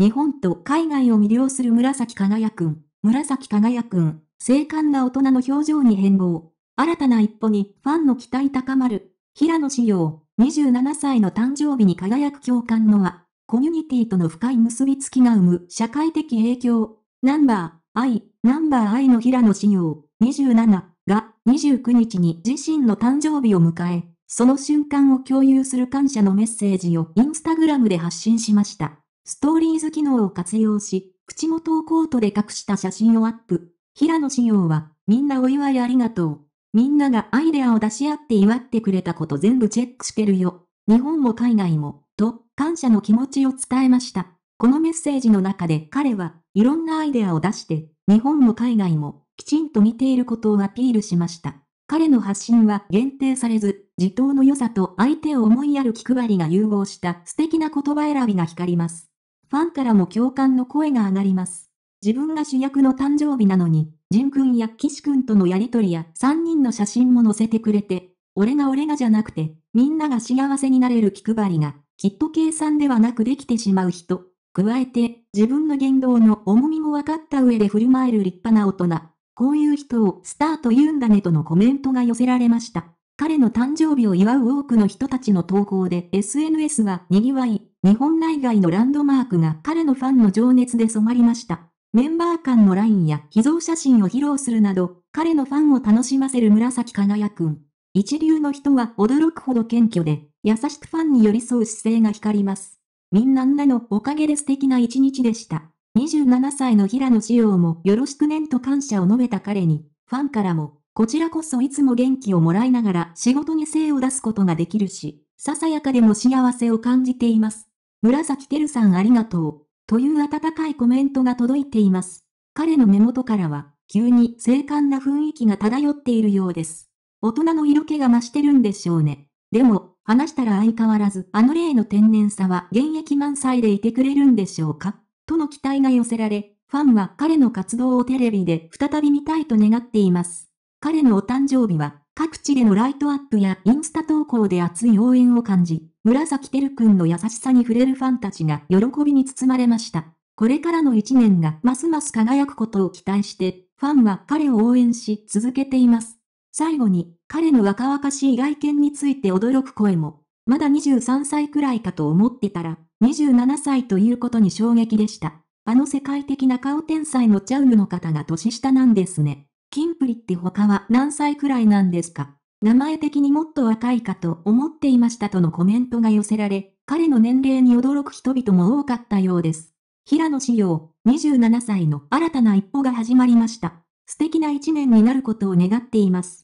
日本と海外を魅了する紫輝くん。紫輝くん、精悍な大人の表情に変貌。新たな一歩にファンの期待高まる。平野紫耀、27歳の誕生日に輝く共感のは、コミュニティとの深い結びつきが生む社会的影響。ナンバー、I、ナンバー I の平野紫耀、27が29日に自身の誕生日を迎え、その瞬間を共有する感謝のメッセージをインスタグラムで発信しました。ストーリーズ機能を活用し、口元をコートで隠した写真をアップ。平野紫耀は、みんなお祝いありがとう。みんながアイデアを出し合って祝ってくれたこと全部チェックしてるよ。日本も海外も、と、感謝の気持ちを伝えました。このメッセージの中で彼はいろんなアイデアを出して、日本も海外もきちんと見ていることをアピールしました。彼の発信は限定されず、自頭の良さと相手を思いやる気配りが融合した素敵な言葉選びが光ります。ファンからも共感の声が上がります。自分が主役の誕生日なのに、ジン君や岸君とのやりとりや3人の写真も載せてくれて、俺が俺がじゃなくて、みんなが幸せになれる気配りが、きっと計算ではなくできてしまう人。加えて、自分の言動の重みも分かった上で振る舞える立派な大人。こういう人をスターと言うんだねとのコメントが寄せられました。彼の誕生日を祝う多くの人たちの投稿で SNS は賑わい、日本内外のランドマークが彼のファンの情熱で染まりました。メンバー間のラインや秘蔵写真を披露するなど、彼のファンを楽しませる紫輝くん。一流の人は驚くほど謙虚で、優しくファンに寄り添う姿勢が光ります。みんななのおかげで素敵な一日でした。27歳の平野紫耀もよろしくねんと感謝を述べた彼に、ファンからも、こちらこそいつも元気をもらいながら仕事に精を出すことができるし、ささやかでも幸せを感じています。紫てるさんありがとう、という温かいコメントが届いています。彼の目元からは、急に静観な雰囲気が漂っているようです。大人の色気が増してるんでしょうね。でも、話したら相変わらず、あの例の天然さは現役満載でいてくれるんでしょうかとの期待が寄せられ、ファンは彼の活動をテレビで再び見たいと願っています。彼のお誕生日は各地でのライトアップやインスタ投稿で熱い応援を感じ、紫てるくんの優しさに触れるファンたちが喜びに包まれました。これからの一年がますます輝くことを期待して、ファンは彼を応援し続けています。最後に、彼の若々しい外見について驚く声も、まだ23歳くらいかと思ってたら、27歳ということに衝撃でした。あの世界的な顔天才のチャウルの方が年下なんですね。キンプリって他は何歳くらいなんですか名前的にもっと若いかと思っていましたとのコメントが寄せられ、彼の年齢に驚く人々も多かったようです。平野紫耀、27歳の新たな一歩が始まりました。素敵な一年になることを願っています。